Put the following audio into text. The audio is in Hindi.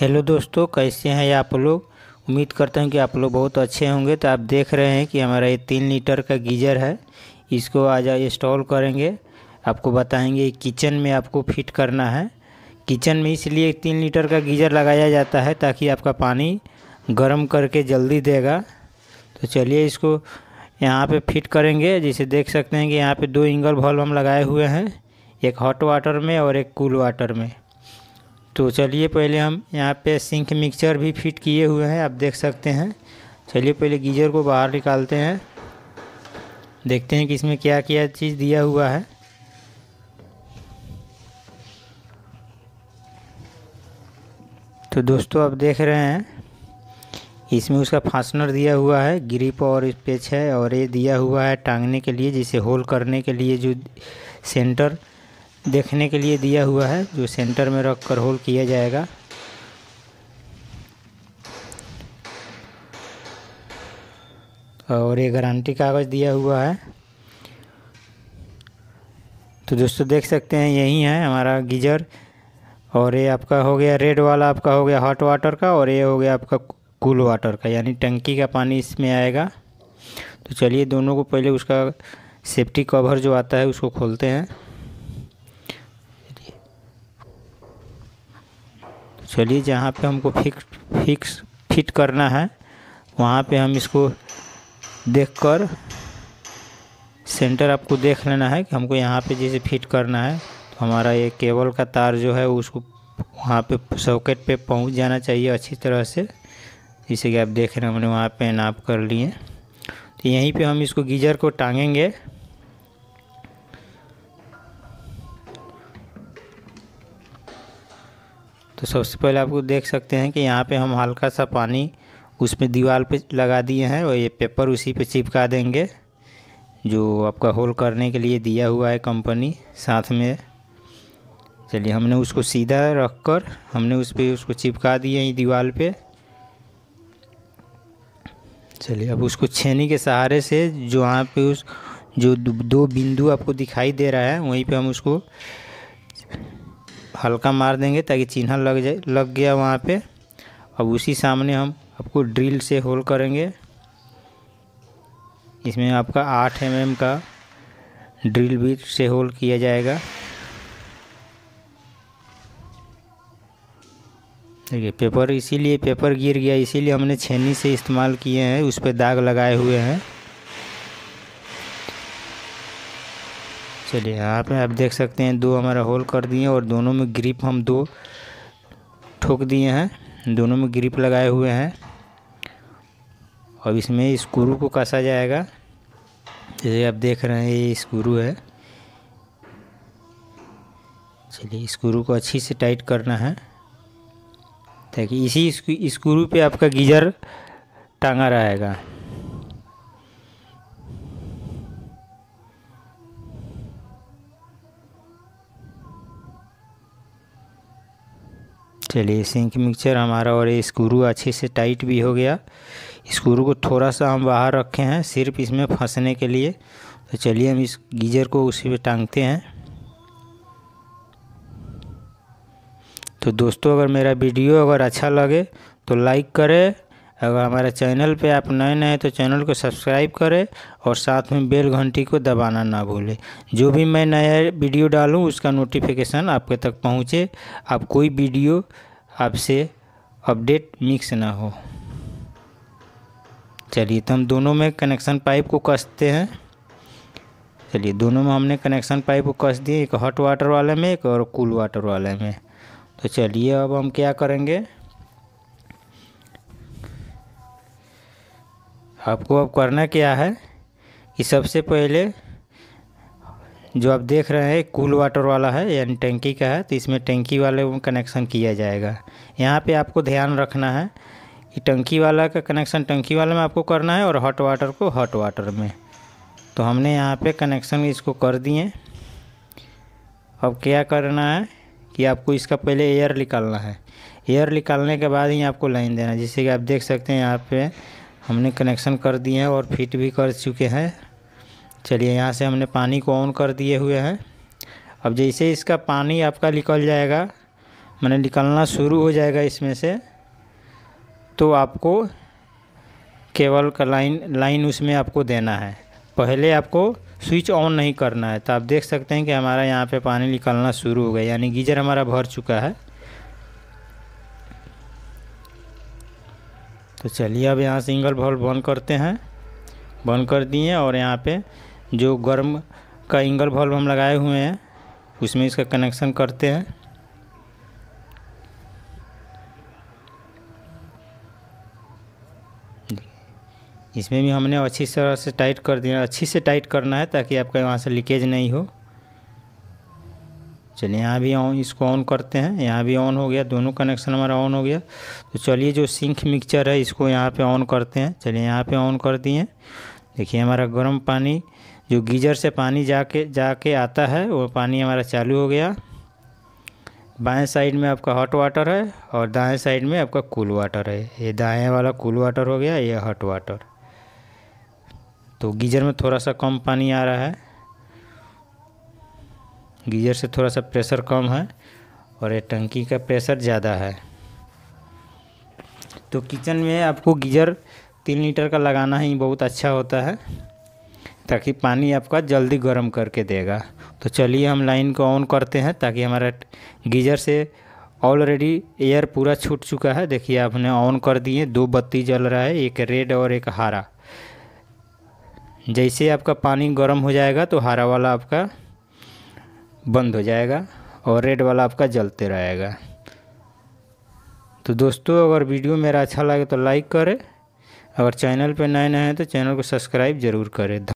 हेलो दोस्तों कैसे हैं आप लोग उम्मीद करते हैं कि आप लोग बहुत अच्छे होंगे तो आप देख रहे हैं कि हमारा ये तीन लीटर का गीजर है इसको आज इंस्टॉल करेंगे आपको बताएंगे किचन में आपको फिट करना है किचन में इसलिए तीन लीटर का गीजर लगाया जाता है ताकि आपका पानी गर्म करके जल्दी देगा तो चलिए इसको यहाँ पर फिट करेंगे जैसे देख सकते हैं कि यहाँ पर दो इंगल वॉल्व हम लगाए हुए हैं एक हॉट वाटर में और एक कूल वाटर में तो चलिए पहले हम यहाँ पे सिंक मिक्सचर भी फिट किए हुए हैं आप देख सकते हैं चलिए पहले गीजर को बाहर निकालते हैं देखते हैं कि इसमें क्या क्या चीज़ दिया हुआ है तो दोस्तों आप देख रहे हैं इसमें उसका फासनर दिया हुआ है ग्रिप और पेच है और ये दिया हुआ है टांगने के लिए जिसे होल करने के लिए जो सेंटर देखने के लिए दिया हुआ है जो सेंटर में रख कर होल किया जाएगा और ये गारंटी कागज़ दिया हुआ है तो दोस्तों देख सकते हैं यही है हमारा गीजर और ये आपका हो गया रेड वाला आपका हो गया हॉट वाटर का और ये हो गया आपका कूल वाटर का यानी टंकी का पानी इसमें आएगा तो चलिए दोनों को पहले उसका सेफ्टी कवर जो आता है उसको खोलते हैं चलिए जहाँ पे हमको फिक्स फिक्स फिट करना है वहाँ पे हम इसको देखकर सेंटर आपको देख लेना है कि हमको यहाँ पे जैसे फिट करना है तो हमारा ये केबल का तार जो है उसको वहाँ पे सॉकेट पे पहुँच जाना चाहिए अच्छी तरह से जैसे कि आप देख रहे हैं हमने वहाँ पे नाप कर लिए तो यहीं पे हम इसको गीजर को टांगेंगे तो सबसे पहले आपको देख सकते हैं कि यहाँ पे हम हल्का सा पानी उसमें दीवार पे लगा दिए हैं और ये पेपर उसी पे चिपका देंगे जो आपका होल करने के लिए दिया हुआ है कंपनी साथ में चलिए हमने उसको सीधा रख कर हमने उस पर उसको चिपका दिए हैं दीवार पे चलिए अब उसको छेनी के सहारे से जो यहाँ पे उस जो दो बिंदु आपको दिखाई दे रहा है वहीं पर हम उसको हल्का मार देंगे ताकि चिन्ह लग जाए लग गया वहाँ पे अब उसी सामने हम आपको ड्रिल से होल करेंगे इसमें आपका आठ एम एम का ड्रिल भी से होल किया जाएगा देखिए पेपर इसीलिए पेपर गिर गया इसीलिए हमने छेनी से इस्तेमाल किए हैं उस पर दाग लगाए हुए हैं चलिए यहाँ पे आप देख सकते हैं दो हमारा होल कर दिए और दोनों में ग्रिप हम दो ठोक दिए हैं दोनों में ग्रिप लगाए हुए हैं अब इसमें स्क्रू को कसा जाएगा जैसे आप देख रहे हैं ये स्क्रू है चलिए स्क्रू को अच्छी से टाइट करना है ताकि इसी स्क्रू पे आपका गीजर टांगा रहेगा चलिए सिंक मिक्सर हमारा और ये स्क्रू अच्छे से टाइट भी हो गया स्क्रू को थोड़ा सा हम बाहर रखे हैं सिर्फ इसमें फंसने के लिए तो चलिए हम इस गीजर को उसी पे टांगते हैं तो दोस्तों अगर मेरा वीडियो अगर अच्छा लगे तो लाइक करें अगर हमारे चैनल पे आप नए नए तो चैनल को सब्सक्राइब करें और साथ में बेल घंटी को दबाना ना भूलें जो भी मैं नया वीडियो डालूँ उसका नोटिफिकेशन आपके तक पहुँचे आप कोई वीडियो आपसे अपडेट मिक्स ना हो चलिए तो हम दोनों में कनेक्शन पाइप को कसते हैं चलिए दोनों में हमने कनेक्शन पाइप को कस दिए एक हॉट वाटर वाले में एक और कूल वाटर वाले में तो चलिए अब हम क्या करेंगे आपको अब करना क्या है कि सबसे पहले जो आप देख रहे हैं कूल वाटर वाला है यानी टंकी का है तो इसमें टंकी वाले में कनेक्शन किया जाएगा यहाँ पे आपको ध्यान रखना है कि टंकी वाला का कनेक्शन टंकी वाले में आपको करना है और हॉट वाटर को हॉट वाटर में तो हमने यहाँ पे कनेक्शन इसको कर दिए अब क्या करना है कि आपको इसका पहले एयर निकालना है एयर निकालने के बाद ही आपको लाइन देना है जिससे कि आप देख सकते हैं यहाँ पर हमने कनेक्शन कर दिए हैं और फिट भी कर चुके हैं चलिए यहाँ से हमने पानी को ऑन कर दिए हुए हैं अब जैसे इसका पानी आपका निकल जाएगा मैंने निकलना शुरू हो जाएगा इसमें से तो आपको केबल का लाइन लाइन उसमें आपको देना है पहले आपको स्विच ऑन नहीं करना है तो आप देख सकते हैं कि हमारा यहाँ पे पानी निकलना शुरू हो गया यानी गीजर हमारा भर चुका है तो चलिए अब यहाँ सिंगल वॉल्व बंद करते हैं बंद कर दिए और यहाँ पे जो गर्म का इंगल वॉल्व हम लगाए हुए हैं उसमें इसका कनेक्शन करते हैं इसमें भी हमने अच्छी तरह से टाइट कर दिया अच्छी से टाइट करना है ताकि आपका वहाँ से लीकेज नहीं हो चलिए यहाँ भी ऑन इसको ऑन करते हैं यहाँ भी ऑन हो गया दोनों कनेक्शन हमारा ऑन हो गया तो चलिए जो सिंक मिक्सचर है इसको यहाँ पे ऑन करते हैं चलिए यहाँ पे ऑन कर दिए देखिए हमारा गर्म पानी जो गीजर से पानी जाके जाके आता है वो पानी हमारा चालू हो गया बाएं साइड में आपका हॉट वाटर है और दाएँ साइड में आपका कूल वाटर है ये दाएँ वाला कूल वाटर हो गया ये हॉट वाटर तो गीजर में थोड़ा सा कम पानी आ रहा है गीजर से थोड़ा सा प्रेशर कम है और ये टंकी का प्रेशर ज़्यादा है तो किचन में आपको गीजर तीन लीटर का लगाना ही बहुत अच्छा होता है ताकि पानी आपका जल्दी गर्म करके देगा तो चलिए हम लाइन को ऑन करते हैं ताकि हमारा गीजर से ऑलरेडी एयर पूरा छूट चुका है देखिए आपने ऑन कर दिए दो बत्ती जल रहा है एक रेड और एक हरा जैसे आपका पानी गर्म हो जाएगा तो हरा वाला आपका बंद हो जाएगा और रेड वाला आपका जलते रहेगा तो दोस्तों अगर वीडियो मेरा अच्छा लगे तो लाइक करें अगर चैनल पर नए नए हैं तो चैनल को सब्सक्राइब ज़रूर करें